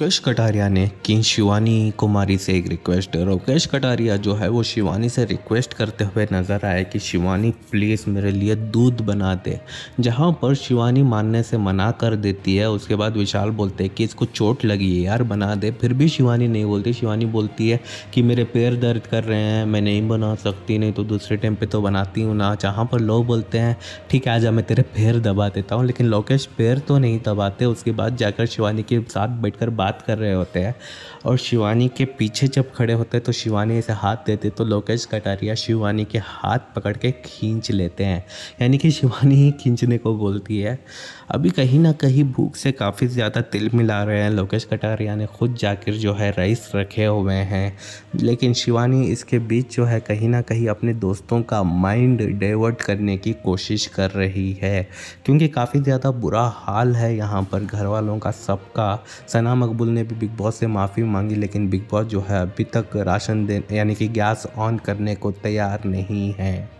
रोकेश कटारिया ने की शिवानी कुमारी से एक रिक्वेस्ट रोकेश कटारिया जो है वो शिवानी से रिक्वेस्ट करते हुए नज़र आए कि शिवानी प्लीज़ मेरे लिए दूध बना दे जहाँ पर शिवानी मानने से मना कर देती है उसके बाद विशाल बोलते हैं कि इसको चोट लगी है यार बना दे फिर भी शिवानी नहीं बोलती शिवानी बोलती है कि मेरे पैर दर्द कर रहे हैं मैं नहीं बना सकती नहीं तो दूसरे टाइम पर तो बनाती हूँ ना जहाँ पर लोग बोलते हैं ठीक है आजा मैं तेरे पैर दबा देता हूँ लेकिन लोकेश पैर तो नहीं दबाते उसके बाद जाकर शिवानी के साथ बैठकर बात बात कर रहे होते हैं और शिवानी के पीछे जब खड़े होते हैं तो शिवानी इसे हाथ देते तो लोकेश कटारिया शिवानी के हाथ पकड़ के खींच लेते हैं यानी कि शिवानी ही खींचने को बोलती है अभी कहीं ना कहीं भूख से काफ़ी ज़्यादा तिल मिला रहे हैं लोकेश कटारिया ने खुद जाकर जो है राइस रखे हुए हैं लेकिन शिवानी इसके बीच जो है कहीं ना कहीं अपने दोस्तों का माइंड डाइवर्ट करने की कोशिश कर रही है क्योंकि काफ़ी ज़्यादा बुरा हाल है यहाँ पर घर वालों का सबका सना मकबूल बुल ने भी बिग बॉस से माफ़ी मांगी लेकिन बिग बॉस जो है अभी तक राशन देने यानी कि गैस ऑन करने को तैयार नहीं है